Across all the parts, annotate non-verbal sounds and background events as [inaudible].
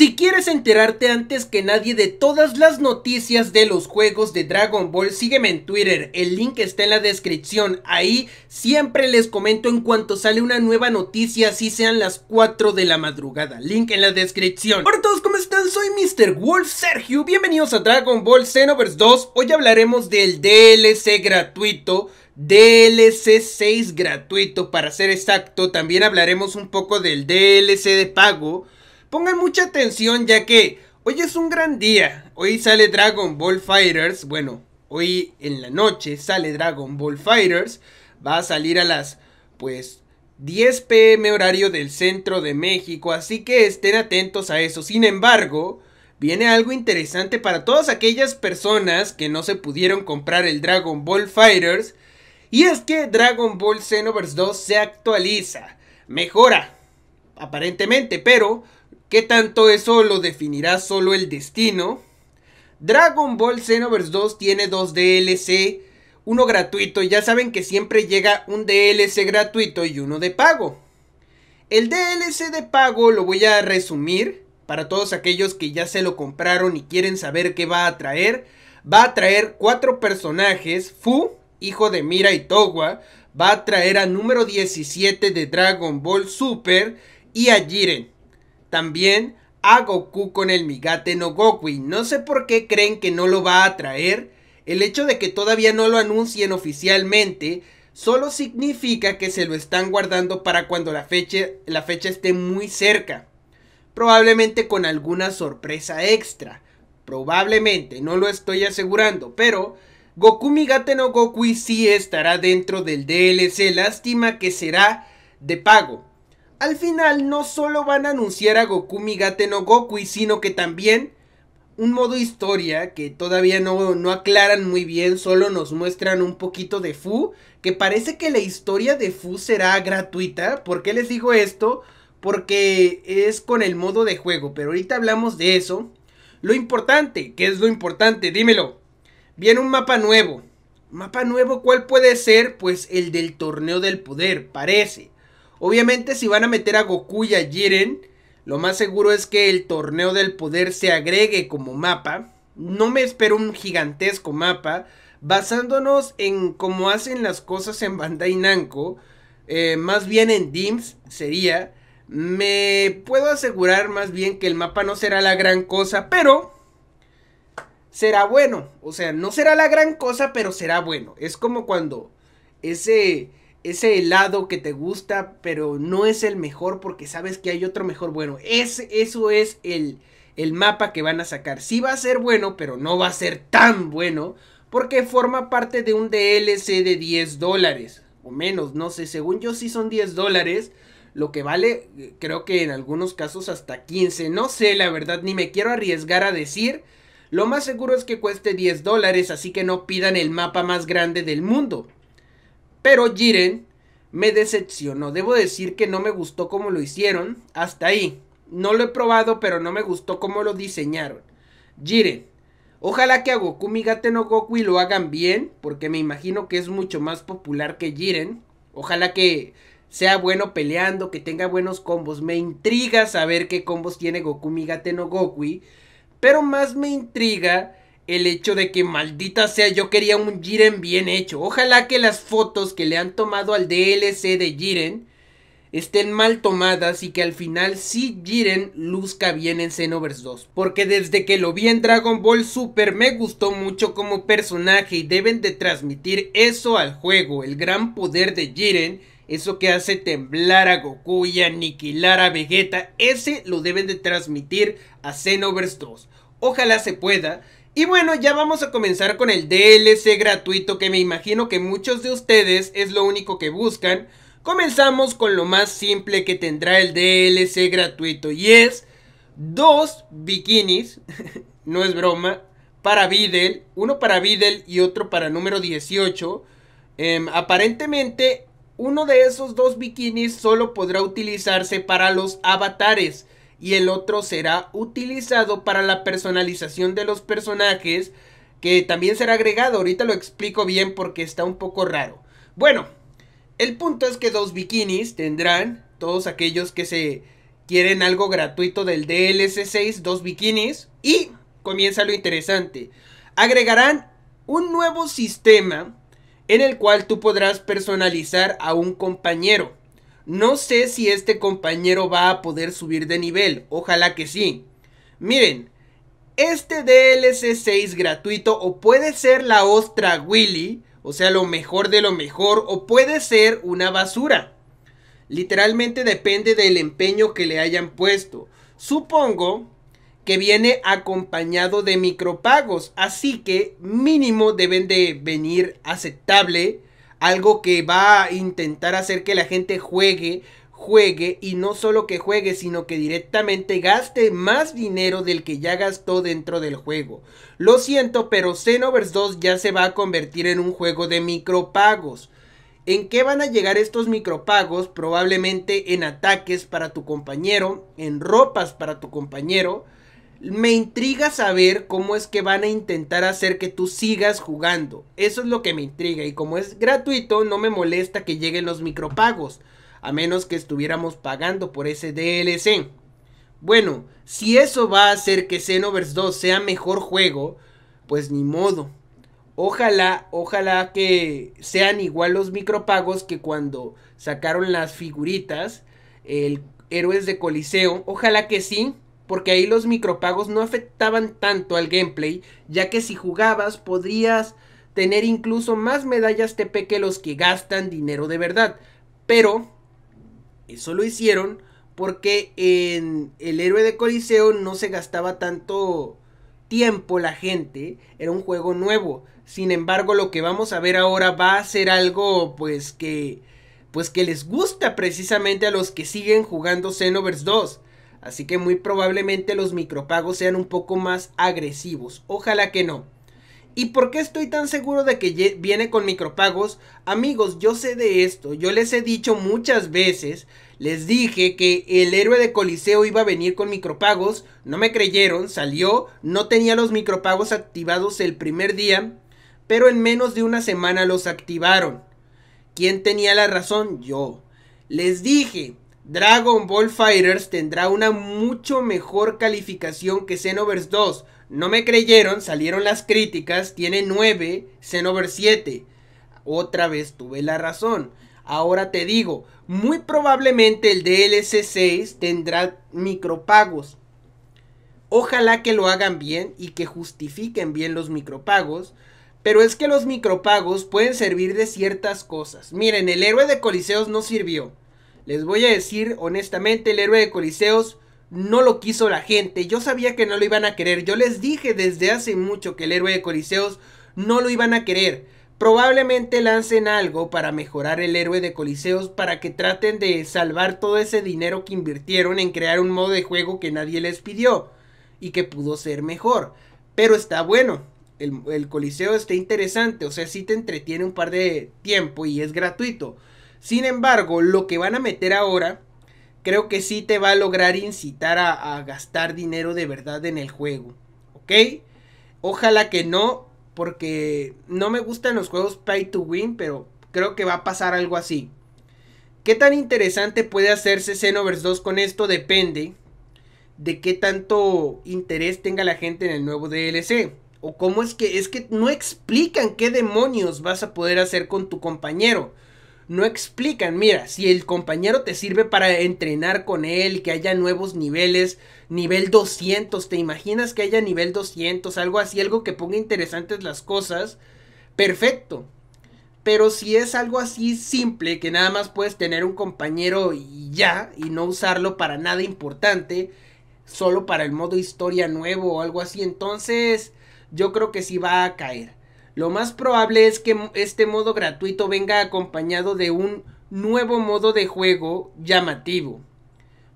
Si quieres enterarte antes que nadie de todas las noticias de los juegos de Dragon Ball, sígueme en Twitter, el link está en la descripción, ahí siempre les comento en cuanto sale una nueva noticia, así sean las 4 de la madrugada, link en la descripción. Hola a todos, ¿cómo están? Soy Mr. Wolf Sergio, bienvenidos a Dragon Ball Xenoverse 2, hoy hablaremos del DLC gratuito DLC 6 gratuito para ser exacto, también hablaremos un poco del DLC de pago Pongan mucha atención ya que hoy es un gran día. Hoy sale Dragon Ball Fighters. Bueno, hoy en la noche sale Dragon Ball Fighters. Va a salir a las pues 10 pm horario del centro de México. Así que estén atentos a eso. Sin embargo, viene algo interesante para todas aquellas personas que no se pudieron comprar el Dragon Ball Fighters. Y es que Dragon Ball Xenoverse 2 se actualiza, mejora, aparentemente, pero ¿Qué tanto eso lo definirá solo el destino? Dragon Ball Xenoverse 2 tiene dos DLC, uno gratuito, ya saben que siempre llega un DLC gratuito y uno de pago. El DLC de pago lo voy a resumir para todos aquellos que ya se lo compraron y quieren saber qué va a traer. Va a traer cuatro personajes, Fu, hijo de Mira y Towa, va a traer a número 17 de Dragon Ball Super y a Jiren. También a Goku con el Migate no Gokui. No sé por qué creen que no lo va a traer. El hecho de que todavía no lo anuncien oficialmente solo significa que se lo están guardando para cuando la fecha, la fecha esté muy cerca. Probablemente con alguna sorpresa extra. Probablemente, no lo estoy asegurando, pero Goku Migate no Gokui sí estará dentro del DLC. Lástima que será de pago. Al final no solo van a anunciar a Goku Migate no Goku. sino que también un modo historia que todavía no, no, aclaran muy bien, solo nos muestran un poquito de Fu, que parece que la historia de Fu será gratuita. ¿Por qué les digo esto? Porque es con el modo de juego, pero ahorita hablamos de eso. Lo importante, ¿qué es lo importante? Dímelo. Viene un mapa nuevo. ¿Mapa nuevo cuál puede ser? Pues el del torneo del poder, parece. Obviamente si van a meter a Goku y a Jiren, lo más seguro es que el torneo del poder se agregue como mapa. No me espero un gigantesco mapa. Basándonos en cómo hacen las cosas en Bandai Namco, eh, más bien en DIMS sería, me puedo asegurar más bien que el mapa no será la gran cosa, pero será bueno. O sea, no será la gran cosa, pero será bueno. Es como cuando ese ese helado que te gusta, pero no es el mejor porque sabes que hay otro mejor bueno. eso es el, el mapa que van a sacar. Si va a ser bueno, pero no va a ser tan bueno porque forma parte de un DLC de 10 dólares o menos, no sé, según yo si son 10 dólares. Lo que vale, eh, creo que en algunos casos hasta 15. No sé, la verdad, ni me quiero arriesgar a decir. Lo más seguro es que cueste 10 dólares, así que no pidan el mapa más grande del mundo. Pero Jiren me decepcionó. Debo decir que no me gustó cómo lo hicieron. Hasta ahí. No lo he probado, pero no me gustó cómo lo diseñaron. Jiren. Ojalá que a Goku Migate no Goku y lo hagan bien, porque me imagino que es mucho más popular que Jiren. Ojalá que sea bueno peleando, que tenga buenos combos. Me intriga saber qué combos tiene Goku Migate no Goku, pero más me intriga el hecho de que maldita sea yo quería un Jiren bien hecho. Ojalá que las fotos que le han tomado al DLC de Jiren estén mal tomadas y que al final sí Jiren luzca bien en Xenoverse 2. Porque desde que lo vi en Dragon Ball Super me gustó mucho como personaje y deben de transmitir eso al juego, el gran poder de Jiren. Eso que hace temblar a Goku y aniquilar a Vegeta, ese lo deben de transmitir a Xenoverse 2. Ojalá se pueda, y bueno, ya vamos a comenzar con el DLC gratuito que me imagino que muchos de ustedes es lo único que buscan. Comenzamos con lo más simple que tendrá el DLC gratuito y es dos bikinis, [laughs] no es broma, para Videl, uno para Videl y otro para número 18. Em, aparentemente, uno de esos dos bikinis solo podrá utilizarse para los avatares y el otro será utilizado para la personalización de los personajes que también será agregado. Ahorita lo explico bien porque está un poco raro. Bueno, el punto es que dos bikinis tendrán todos aquellos que se quieren algo gratuito del DLC 6, dos bikinis. Y comienza lo interesante. Agregarán un nuevo sistema en el cual tú podrás personalizar a un compañero. No sé si este compañero va a poder subir de nivel, ojalá que sí. Miren, este DLC 6 gratuito o puede ser la ostra Willy, o sea, lo mejor de lo mejor, o puede ser una basura. Literalmente depende del empeño que le hayan puesto. Supongo que viene acompañado de micropagos, así que mínimo deben de venir aceptable algo que va a intentar hacer que la gente juegue, juegue y no solo que juegue, sino que directamente gaste más dinero del que ya gastó dentro del juego. Lo siento, pero Xenoverse 2 ya se va a convertir en un juego de micropagos. ¿En qué van a llegar estos micropagos? Probablemente en ataques para tu compañero, en ropas para tu compañero, me intriga saber cómo es que van a intentar hacer que tú sigas jugando. Eso es lo que me intriga. Y como es gratuito, no me molesta que lleguen los micropagos. A menos que estuviéramos pagando por ese DLC. Bueno, si eso va a hacer que Xenoverse 2 sea mejor juego, pues ni modo. Ojalá, ojalá que sean igual los micropagos que cuando sacaron las figuritas, el Héroes de Coliseo. Ojalá que sí, porque ahí los micropagos no afectaban tanto al gameplay, ya que si jugabas podrías tener incluso más medallas TP que los que gastan dinero de verdad. Pero eso lo hicieron porque en el héroe de Coliseo no se gastaba tanto tiempo la gente, era un juego nuevo. Sin embargo, lo que vamos a ver ahora va a ser algo pues que pues que les gusta precisamente a los que siguen jugando Xenoverse 2. Así que muy probablemente los micropagos sean un poco más agresivos. Ojalá que no. ¿Y por qué estoy tan seguro de que viene con micropagos? Amigos, yo sé de esto. Yo les he dicho muchas veces. Les dije que el héroe de Coliseo iba a venir con micropagos. No me creyeron. Salió. No tenía los micropagos activados el primer día. Pero en menos de una semana los activaron. ¿Quién tenía la razón? Yo. Les dije Dragon Ball Fighters tendrá una mucho mejor calificación que Xenoverse 2. No me creyeron, salieron las críticas, tiene 9, Xenoverse 7. Otra vez tuve la razón. Ahora te digo, muy probablemente el DLC 6 tendrá micropagos. Ojalá que lo hagan bien y que justifiquen bien los micropagos. Pero es que los micropagos pueden servir de ciertas cosas. Miren, el héroe de Coliseos no sirvió. Les voy a decir honestamente, el héroe de Coliseos no lo quiso la gente. Yo sabía que no lo iban a querer. Yo les dije desde hace mucho que el héroe de Coliseos no lo iban a querer. Probablemente lancen algo para mejorar el héroe de Coliseos para que traten de salvar todo ese dinero que invirtieron en crear un modo de juego que nadie les pidió y que pudo ser mejor. Pero está bueno. El, Coliseo está interesante. O sea, si te entretiene un par de tiempo y es gratuito. Sin embargo, lo que van a meter ahora, creo que sí te va a lograr incitar a, gastar dinero de verdad en el juego. ¿Ok? Ojalá que no, porque no me gustan los juegos pay to win, pero creo que va a pasar algo así. ¿Qué tan interesante puede hacerse Xenoverse 2 con esto? Depende de qué tanto interés tenga la gente en el nuevo DLC. O cómo es que es que no explican qué demonios vas a poder hacer con tu compañero no explican, mira, si el compañero te sirve para entrenar con él, que haya nuevos niveles, nivel 200, ¿te imaginas que haya nivel 200? Algo así, algo que ponga interesantes las cosas, perfecto. Pero si es algo así simple, que nada más puedes tener un compañero y ya, y no usarlo para nada importante, solo para el modo historia nuevo o algo así, entonces yo creo que sí va a caer. Lo más probable es que este modo gratuito venga acompañado de un nuevo modo de juego llamativo.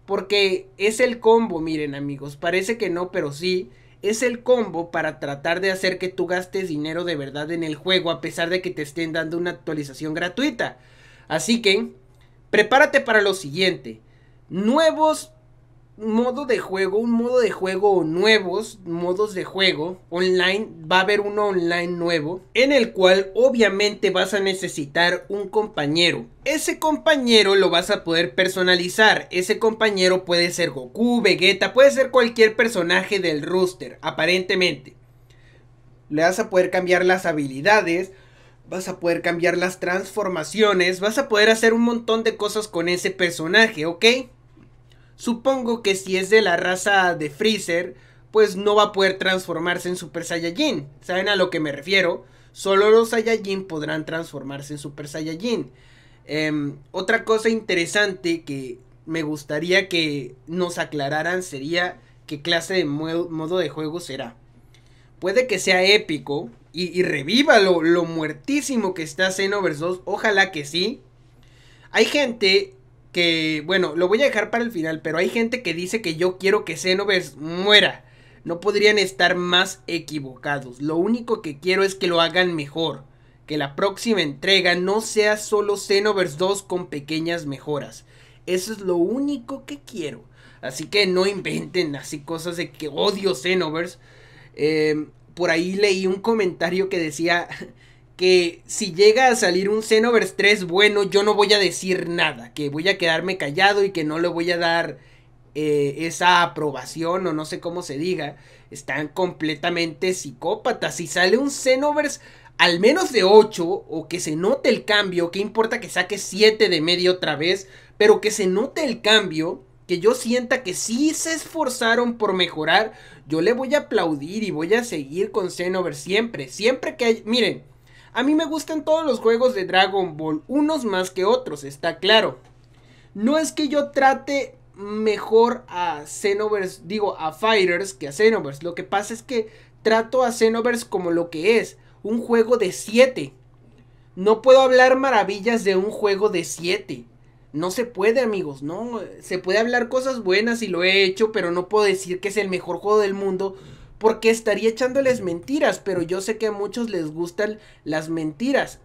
Porque es el combo, miren amigos, parece que no, pero sí, es el combo para tratar de hacer que tú gastes dinero de verdad en el juego a pesar de que te estén dando una actualización gratuita. Así que, prepárate para lo siguiente. Nuevos modo de juego, un modo de juego nuevos, modos de juego online, va a haber uno online nuevo, en el cual obviamente vas a necesitar un compañero. Ese compañero lo vas a poder personalizar, ese compañero puede ser Goku, Vegeta, puede ser cualquier personaje del roster, aparentemente. Le vas a poder cambiar las habilidades, vas a poder cambiar las transformaciones, vas a poder hacer un montón de cosas con ese personaje, ¿ok? Supongo que si es de la raza de Freezer, pues no va a poder transformarse en Super Saiyajin. ¿Saben a lo que me refiero? Solo los Saiyajin podrán transformarse en Super Saiyajin. Em, otra cosa interesante que me gustaría que nos aclararan sería qué clase de modo de juego será. Puede que sea épico y, reviva lo, lo, muertísimo que está Xenoverse 2, ojalá que sí. Hay gente que, bueno, lo voy a dejar para el final, pero hay gente que dice que yo quiero que Xenoverse muera. No podrían estar más equivocados. Lo único que quiero es que lo hagan mejor. Que la próxima entrega no sea solo Xenoverse 2 con pequeñas mejoras. Eso es lo único que quiero. Así que no inventen así cosas de que odio Xenoverse. Em, por ahí leí un comentario que decía [laughs] que si llega a salir un Xenoverse 3 bueno, yo no voy a decir nada, que voy a quedarme callado y que no le voy a dar eh, esa aprobación o no sé cómo se diga. Están completamente psicópatas. Si sale un Xenoverse al menos de 8 o que se note el cambio, que importa que saque 7 de medio otra vez, pero que se note el cambio, que yo sienta que sí se esforzaron por mejorar, yo le voy a aplaudir y voy a seguir con Xenoverse siempre, siempre que hay, miren, a mí me gustan todos los juegos de Dragon Ball, unos más que otros, está claro. No es que yo trate mejor a Xenoverse, digo, a Fighters que a Xenoverse. Lo que pasa es que trato a Xenoverse como lo que es, un juego de 7. No puedo hablar maravillas de un juego de 7. No se puede, amigos, no. Se puede hablar cosas buenas y lo he hecho, pero no puedo decir que es el mejor juego del mundo porque estaría echándoles mentiras, pero yo sé que a muchos les gustan las mentiras.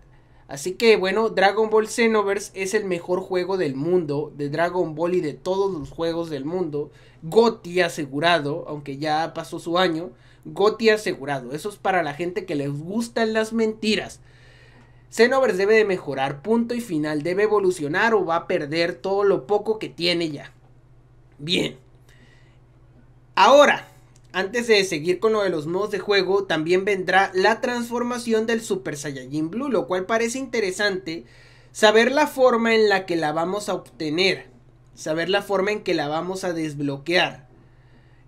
Así que bueno, Dragon Ball Xenoverse es el mejor juego del mundo, de Dragon Ball y de todos los juegos del mundo. Goti asegurado, aunque ya pasó su año. Goti asegurado, eso es para la gente que les gustan las mentiras. Xenoverse debe de mejorar, punto y final, debe evolucionar o va a perder todo lo poco que tiene ya. Bien. Ahora, antes de seguir con lo de los modos de juego, también vendrá la transformación del Super Saiyajin Blue, lo cual parece interesante saber la forma en la que la vamos a obtener, saber la forma en que la vamos a desbloquear.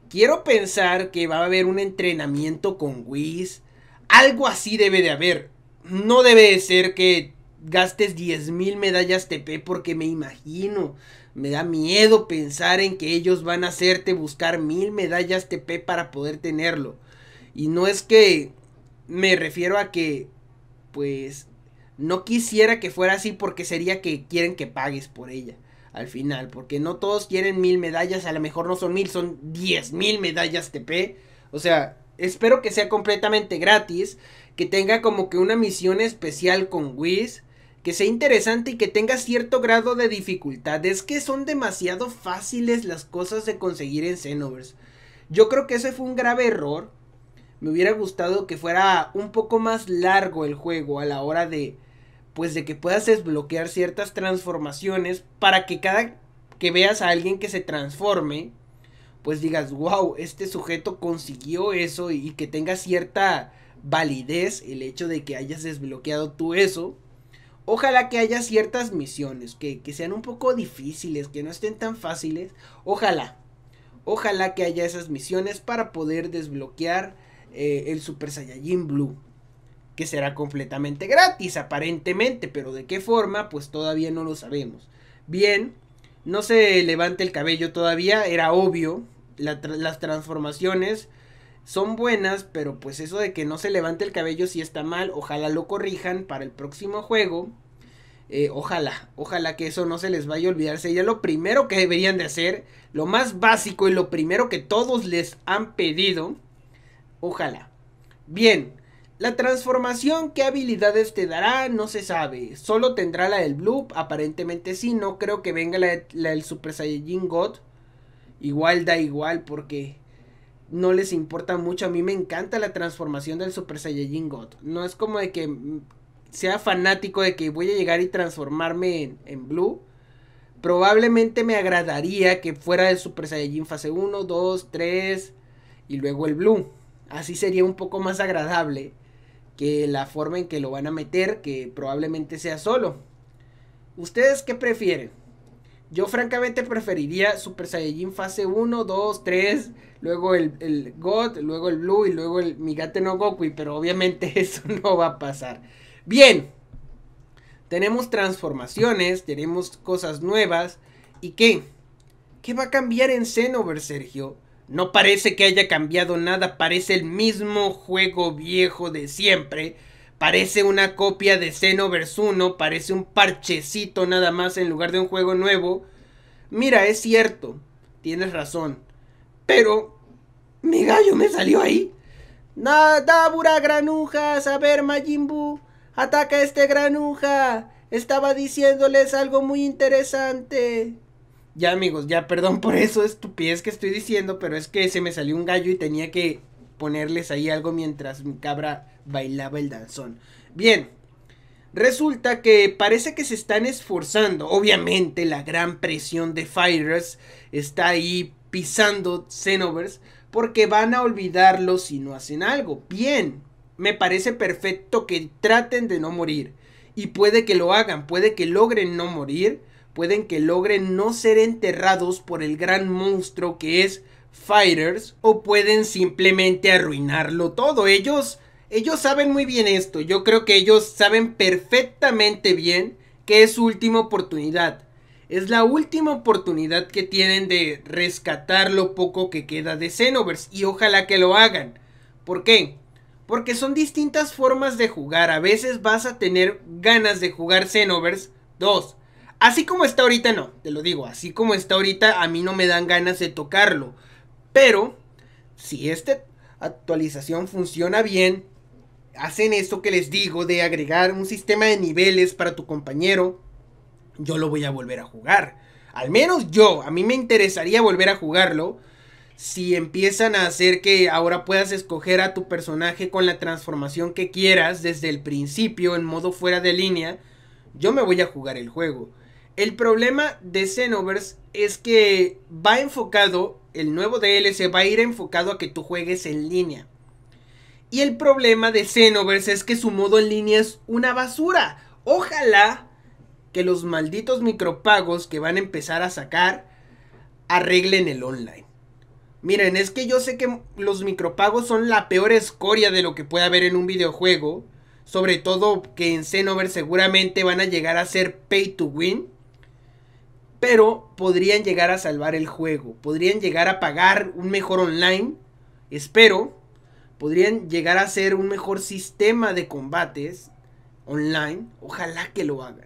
Quiero pensar que va a haber un entrenamiento con Whis, algo así debe de haber. No debe de ser que gastes 10.000 medallas TP porque me imagino me da miedo pensar en que ellos van a hacerte buscar mil medallas TP para poder tenerlo. Y no es que me refiero a que, pues, no quisiera que fuera así porque sería que quieren que pagues por ella al final, porque no todos quieren mil medallas, a lo mejor no son mil, son diez mil medallas TP. O sea, espero que sea completamente gratis, que tenga como que una misión especial con Wiz que sea interesante y que tenga cierto grado de dificultad. Es que son demasiado fáciles las cosas de conseguir en Xenoverse. Yo creo que ese fue un grave error. Me hubiera gustado que fuera un poco más largo el juego a la hora de pues de que puedas desbloquear ciertas transformaciones para que cada que veas a alguien que se transforme, pues digas, wow, este sujeto consiguió eso y que tenga cierta validez el hecho de que hayas desbloqueado tú eso. Ojalá que haya ciertas misiones que, sean un poco difíciles, que no estén tan fáciles. Ojalá. Ojalá que haya esas misiones para poder desbloquear eh, el Super Saiyajin Blue. Que será completamente gratis aparentemente, pero de qué forma pues todavía no lo sabemos. Bien, no se levante el cabello todavía, era obvio. las transformaciones son buenas, pero pues eso de que no se levante el cabello si está mal, ojalá lo corrijan para el próximo juego. Eh, ojalá, ojalá que eso no se les vaya a olvidar. Sería lo primero que deberían de hacer, lo más básico y lo primero que todos les han pedido. Ojalá. Bien, la transformación, ¿qué habilidades te dará? No se sabe. Solo tendrá la del Bloop, aparentemente sí. No creo que venga la, la del Super Saiyajin God. Igual da igual porque no les importa mucho. A mí me encanta la transformación del Super Saiyajin God. No es como de que sea fanático de que voy a llegar y transformarme en, Blue. Probablemente me agradaría que fuera el Super Saiyajin fase 1, 2, 3 y luego el Blue. Así sería un poco más agradable que la forma en que lo van a meter, que probablemente sea solo. ¿Ustedes qué prefieren? Yo francamente preferiría Super Saiyajin fase 1, 2, 3, luego el, God, luego el Blue y luego el Migate no Goku, pero obviamente [laughs] eso no va a pasar. Bien, tenemos transformaciones, tenemos cosas nuevas, ¿y qué? ¿Qué va a cambiar en Senover Sergio? No parece que haya cambiado nada, parece el mismo juego viejo de siempre Parece una copia de Xenoverse 1, parece un parchecito nada más en lugar de un juego nuevo. Mira, es cierto, tienes razón. Pero, mi gallo me salió ahí. Nada granujas, a ver Majin ataca a este granuja. Estaba diciéndoles algo muy interesante. Ya amigos, ya perdón por eso estupidez que estoy diciendo, pero es que se me salió un gallo y tenía que ponerles ahí algo mientras mi cabra bailaba el danzón. Bien, resulta que parece que se están esforzando. Obviamente la gran presión de Fighters está ahí pisando Xenoverse porque van a olvidarlo si no hacen algo. Bien, me parece perfecto que traten de no morir. Y puede que lo hagan, puede que logren no morir, pueden que logren no ser enterrados por el gran monstruo que es fighters o pueden simplemente arruinarlo todo. Ellos, ellos saben muy bien esto. Yo creo que ellos saben perfectamente bien que es su última oportunidad. Es la última oportunidad que tienen de rescatar lo poco que queda de Xenoverse y ojalá que lo hagan. ¿Por qué? Porque son distintas formas de jugar. A veces vas a tener ganas de jugar Xenoverse 2. Así como está ahorita no, te lo digo, así como está ahorita a mí no me dan ganas de tocarlo. Pero si esta actualización funciona bien, hacen esto que les digo de agregar un sistema de niveles para tu compañero, yo lo voy a volver a jugar. Al menos yo, a mí me interesaría volver a jugarlo. Si empiezan a hacer que ahora puedas escoger a tu personaje con la transformación que quieras desde el principio en modo fuera de línea, yo me voy a jugar el juego. El problema de Xenoverse es que va enfocado el nuevo DLC va a ir enfocado a que tú juegues en línea. Y el problema de Xenoverse es que su modo en línea es una basura. Ojalá que los malditos micropagos que van a empezar a sacar arreglen el online. Miren, es que yo sé que los micropagos son la peor escoria de lo que puede haber en un videojuego. Sobre todo que en Xenoverse seguramente van a llegar a ser pay to win pero podrían llegar a salvar el juego, podrían llegar a pagar un mejor online, espero, podrían llegar a ser un mejor sistema de combates online, ojalá que lo hagan,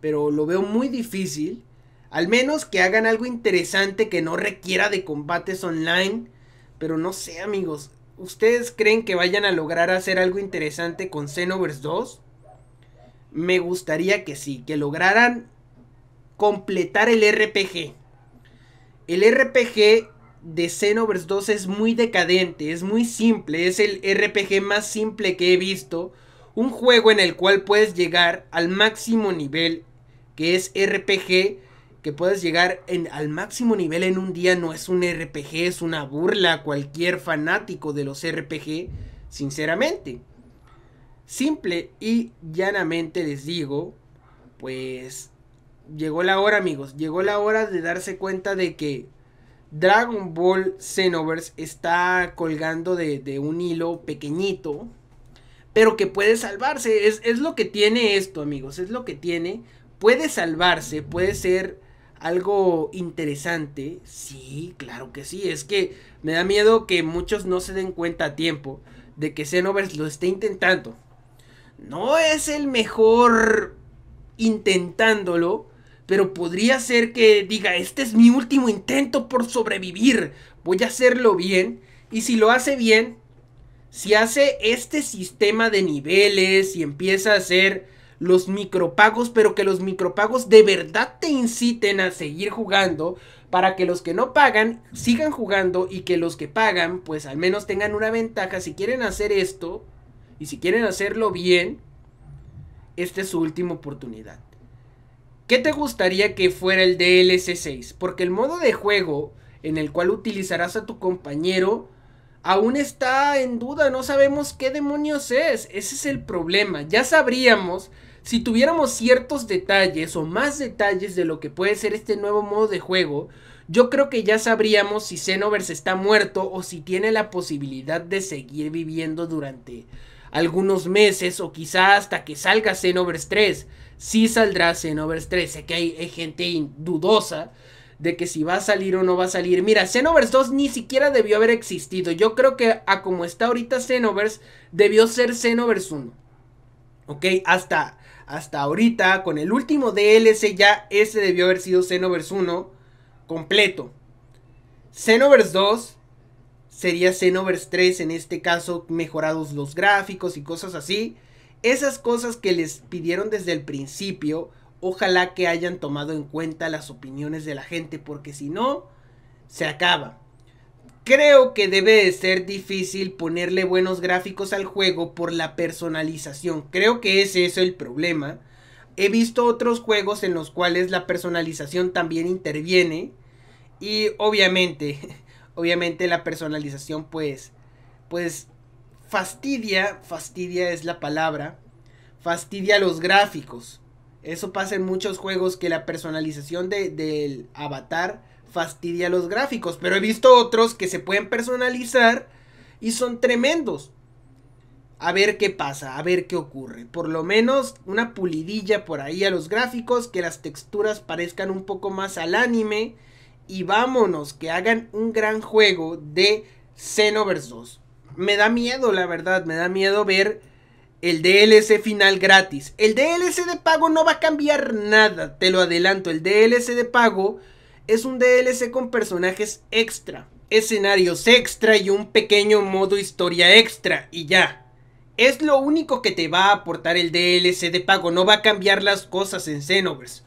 pero lo veo muy difícil, al menos que hagan algo interesante que no requiera de combates online, pero no sé amigos, ¿ustedes creen que vayan a lograr hacer algo interesante con Xenoverse 2? Me gustaría que sí, que lograran completar el RPG. El RPG de Xenoverse 2 es muy decadente, es muy simple, es el RPG más simple que he visto. Un juego en el cual puedes llegar al máximo nivel, que es RPG, que puedes llegar en, al máximo nivel en un día no es un RPG, es una burla a cualquier fanático de los RPG, sinceramente. Simple y llanamente les digo, pues llegó la hora, amigos. Llegó la hora de darse cuenta de que Dragon Ball Xenoverse está colgando de, un hilo pequeñito, pero que puede salvarse. Es, es, lo que tiene esto, amigos. Es lo que tiene. Puede salvarse, puede ser algo interesante. Sí, claro que sí. Es que me da miedo que muchos no se den cuenta a tiempo de que Xenoverse lo esté intentando. No es el mejor intentándolo, pero podría ser que diga, este es mi último intento por sobrevivir, voy a hacerlo bien, y si lo hace bien, si hace este sistema de niveles y empieza a hacer los micropagos, pero que los micropagos de verdad te inciten a seguir jugando, para que los que no pagan sigan jugando y que los que pagan pues al menos tengan una ventaja si quieren hacer esto y si quieren hacerlo bien, esta es su última oportunidad. ¿Qué te gustaría que fuera el DLC 6? Porque el modo de juego en el cual utilizarás a tu compañero aún está en duda, no sabemos qué demonios es, ese es el problema, ya sabríamos si tuviéramos ciertos detalles o más detalles de lo que puede ser este nuevo modo de juego, yo creo que ya sabríamos si Xenoverse está muerto o si tiene la posibilidad de seguir viviendo durante algunos meses o quizá hasta que salga Xenoverse 3. Si saldrá Xenoverse 3. Sé que hay, gente dudosa de que si va a salir o no va a salir. Mira, Xenoverse 2 ni siquiera debió haber existido. Yo creo que a como está ahorita Xenoverse, debió ser Xenoverse 1. Ok, hasta, hasta ahorita, con el último DLC ya, ese debió haber sido Xenoverse 1 completo. Xenoverse 2 sería Xenoverse 3 en este caso, mejorados los gráficos y cosas así. Esas cosas que les pidieron desde el principio, ojalá que hayan tomado en cuenta las opiniones de la gente, porque si no, se acaba. Creo que debe de ser difícil ponerle buenos gráficos al juego por la personalización. Creo que ese es el problema. He visto otros juegos en los cuales la personalización también interviene. Y obviamente, [laughs] obviamente la personalización pues, pues fastidia, fastidia es la palabra, fastidia los gráficos. Eso pasa en muchos juegos que la personalización del avatar fastidia los gráficos. Pero he visto otros que se pueden personalizar y son tremendos. A ver qué pasa, a ver qué ocurre. Por lo menos una pulidilla por ahí a los gráficos, que las texturas parezcan un poco más al anime. Y vámonos, que hagan un gran juego de Xenoverse 2 me da miedo, la verdad, me da miedo ver el DLC final gratis. El DLC de pago no va a cambiar nada, te lo adelanto. El DLC de pago es un DLC con personajes extra, escenarios extra y un pequeño modo historia extra y ya. Es lo único que te va a aportar el DLC de pago, no va a cambiar las cosas en Xenoverse.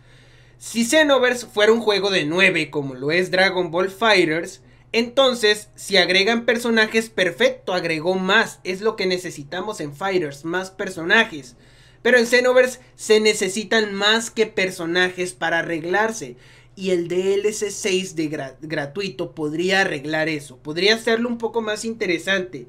Si Xenoverse fuera un juego de 9 como lo es Dragon Ball Fighters, entonces, si agregan personajes, perfecto, agregó más. Es lo que necesitamos en Fighters, más personajes. Pero en Xenoverse se necesitan más que personajes para arreglarse. Y el DLC 6 de gratuito podría arreglar eso. Podría hacerlo un poco más interesante.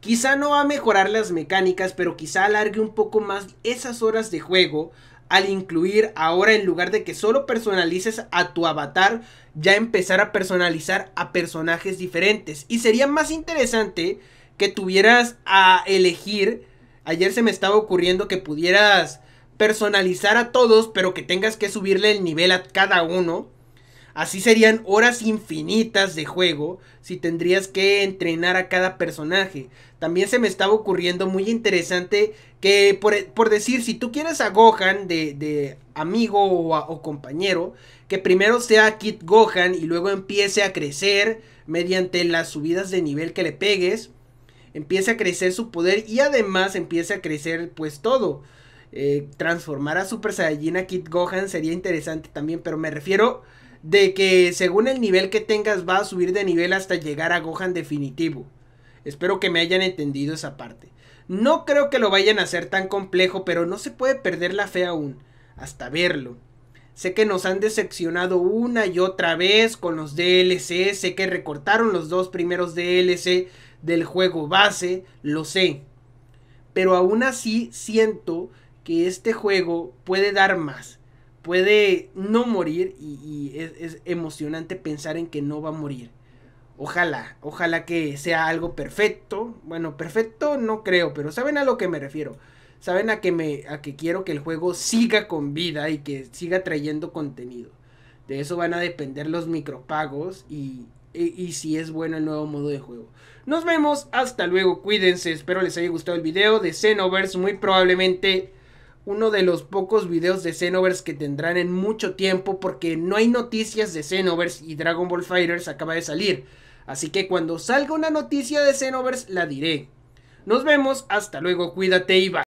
Quizá no va a mejorar las mecánicas, pero quizá alargue un poco más esas horas de juego al incluir ahora en lugar de que solo personalices a tu avatar, ya empezar a personalizar a personajes diferentes. Y sería más interesante que tuvieras a elegir, ayer se me estaba ocurriendo que pudieras personalizar a todos, pero que tengas que subirle el nivel a cada uno Así serían horas infinitas de juego si tendrías que entrenar a cada personaje. También se me estaba ocurriendo muy interesante que, por, decir, si tú quieres a Gohan de, amigo o, compañero, que primero sea Kid Gohan y luego empiece a crecer mediante las subidas de nivel que le pegues, empiece a crecer su poder y además empiece a crecer pues todo. Eh, transformar a Super Saiyajin a Kid Gohan sería interesante también, pero me refiero de que según el nivel que tengas va a subir de nivel hasta llegar a Gohan definitivo. Espero que me hayan entendido esa parte. No creo que lo vayan a hacer tan complejo, pero no se puede perder la fe aún, hasta verlo. Sé que nos han decepcionado una y otra vez con los DLC, sé que recortaron los dos primeros DLC del juego base, lo sé. Pero aún así siento que este juego puede dar más puede no morir y, es, emocionante pensar en que no va a morir. Ojalá, ojalá que sea algo perfecto. Bueno, perfecto no creo, pero saben a lo que me refiero. Saben a que me a que quiero que el juego siga con vida y que siga trayendo contenido. De eso van a depender los micropagos y, y, e, y si es bueno el nuevo modo de juego. Nos vemos, hasta luego, cuídense, espero les haya gustado el video de Xenoverse, muy probablemente uno de los pocos videos de Xenoverse que tendrán en mucho tiempo porque no hay noticias de Xenoverse y Dragon Ball Fighters acaba de salir. Así que cuando salga una noticia de Xenoverse la diré. Nos vemos, hasta luego, cuídate y bye.